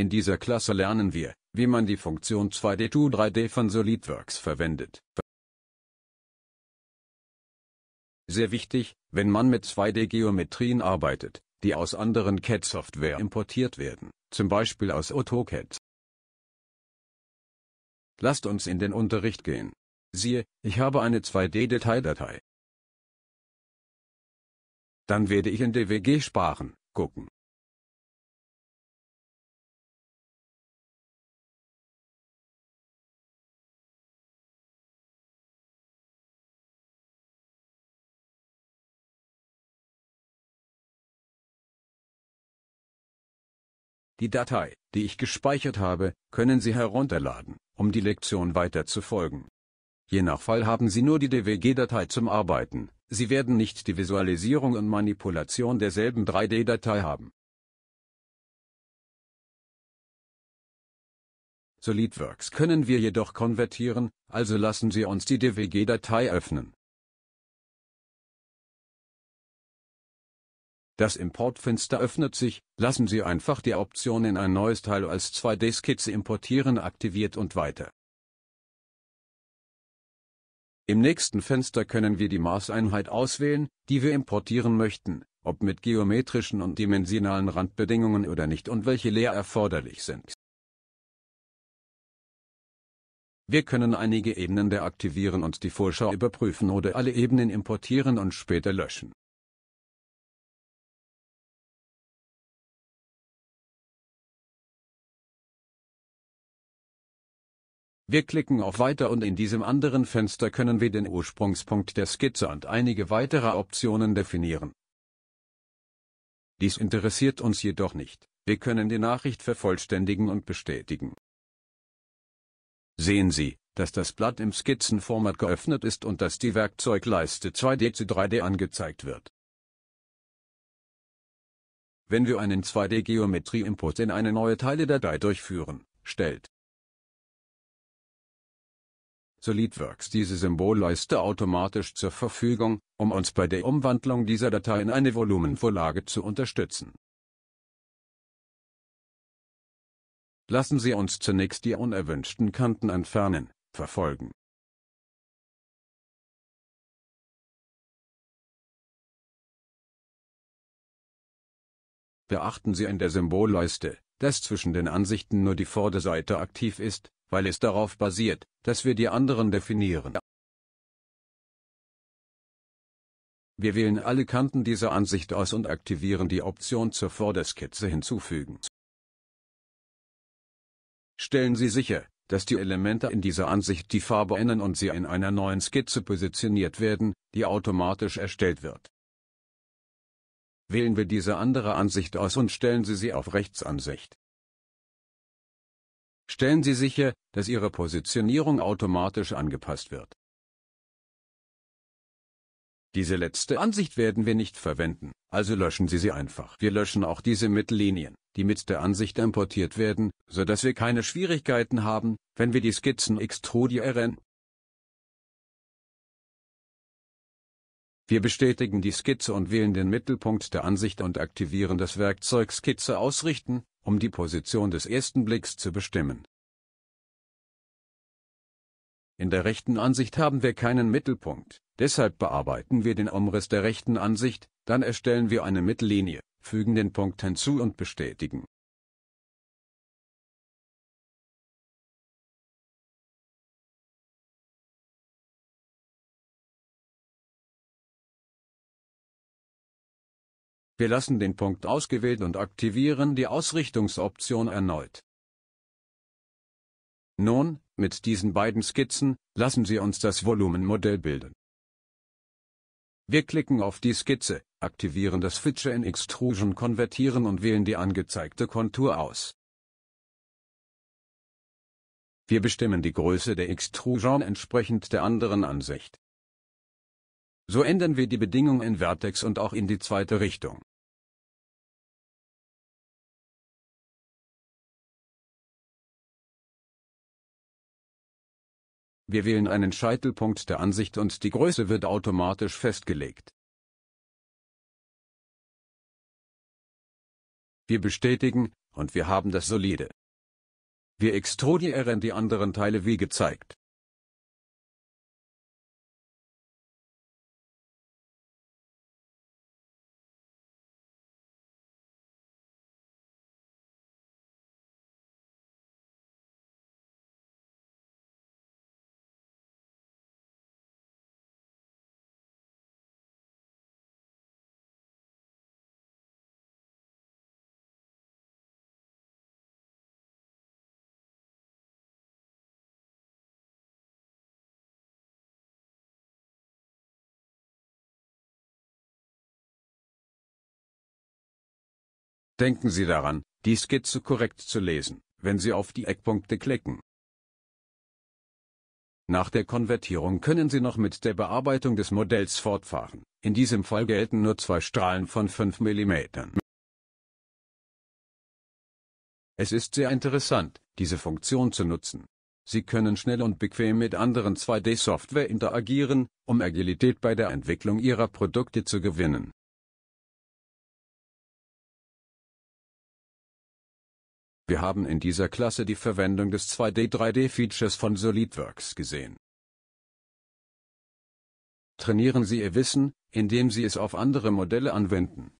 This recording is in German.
In dieser Klasse lernen wir, wie man die Funktion 2D-to-3D von SolidWorks verwendet. Sehr wichtig, wenn man mit 2D-Geometrien arbeitet, die aus anderen CAD-Software importiert werden, zum Beispiel aus AutoCAD. Lasst uns in den Unterricht gehen. Siehe, ich habe eine 2D-Detaildatei. Dann werde ich in DWG sparen, gucken. Die Datei, die ich gespeichert habe, können Sie herunterladen, um die Lektion weiter zu folgen. Je nach Fall haben Sie nur die DWG-Datei zum Arbeiten, Sie werden nicht die Visualisierung und Manipulation derselben 3D-Datei haben. SolidWorks können wir jedoch konvertieren, also lassen Sie uns die DWG-Datei öffnen. Das Importfenster öffnet sich, lassen Sie einfach die Option in ein neues Teil als 2D-Skizze importieren aktiviert und weiter. Im nächsten Fenster können wir die Maßeinheit auswählen, die wir importieren möchten, ob mit geometrischen und dimensionalen Randbedingungen oder nicht und welche leer erforderlich sind. Wir können einige Ebenen deaktivieren und die Vorschau überprüfen oder alle Ebenen importieren und später löschen. Wir klicken auf Weiter und in diesem anderen Fenster können wir den Ursprungspunkt der Skizze und einige weitere Optionen definieren. Dies interessiert uns jedoch nicht, wir können die Nachricht vervollständigen und bestätigen. Sehen Sie, dass das Blatt im Skizzenformat geöffnet ist und dass die Werkzeugleiste 2D zu 3D angezeigt wird. Wenn wir einen 2D-Geometrie-Input in eine neue Teile-Datei durchführen, stellt SolidWorks diese Symbolleiste automatisch zur Verfügung, um uns bei der Umwandlung dieser Datei in eine Volumenvorlage zu unterstützen. Lassen Sie uns zunächst die unerwünschten Kanten entfernen, verfolgen. Beachten Sie in der Symbolleiste, dass zwischen den Ansichten nur die Vorderseite aktiv ist, weil es darauf basiert, dass wir die anderen definieren. Wir wählen alle Kanten dieser Ansicht aus und aktivieren die Option zur Vorderskizze hinzufügen. Stellen Sie sicher, dass die Elemente in dieser Ansicht die Farbe ändern und sie in einer neuen Skizze positioniert werden, die automatisch erstellt wird. Wählen wir diese andere Ansicht aus und stellen Sie sie auf Rechtsansicht. Stellen Sie sicher, dass Ihre Positionierung automatisch angepasst wird. Diese letzte Ansicht werden wir nicht verwenden, also löschen Sie sie einfach. Wir löschen auch diese Mittellinien, die mit der Ansicht importiert werden, so dass wir keine Schwierigkeiten haben, wenn wir die Skizzen extrudieren. Wir bestätigen die Skizze und wählen den Mittelpunkt der Ansicht und aktivieren das Werkzeug Skizze ausrichten um die Position des ersten Blicks zu bestimmen. In der rechten Ansicht haben wir keinen Mittelpunkt, deshalb bearbeiten wir den Umriss der rechten Ansicht, dann erstellen wir eine Mittellinie, fügen den Punkt hinzu und bestätigen Wir lassen den Punkt ausgewählt und aktivieren die Ausrichtungsoption erneut. Nun, mit diesen beiden Skizzen, lassen Sie uns das Volumenmodell bilden. Wir klicken auf die Skizze, aktivieren das Feature in Extrusion Konvertieren und wählen die angezeigte Kontur aus. Wir bestimmen die Größe der Extrusion entsprechend der anderen Ansicht. So ändern wir die Bedingung in Vertex und auch in die zweite Richtung. Wir wählen einen Scheitelpunkt der Ansicht und die Größe wird automatisch festgelegt. Wir bestätigen, und wir haben das solide. Wir extrudieren die anderen Teile wie gezeigt. Denken Sie daran, die Skizze korrekt zu lesen, wenn Sie auf die Eckpunkte klicken. Nach der Konvertierung können Sie noch mit der Bearbeitung des Modells fortfahren. In diesem Fall gelten nur zwei Strahlen von 5 mm. Es ist sehr interessant, diese Funktion zu nutzen. Sie können schnell und bequem mit anderen 2D-Software interagieren, um Agilität bei der Entwicklung Ihrer Produkte zu gewinnen. Wir haben in dieser Klasse die Verwendung des 2D-3D-Features von SolidWorks gesehen. Trainieren Sie Ihr Wissen, indem Sie es auf andere Modelle anwenden.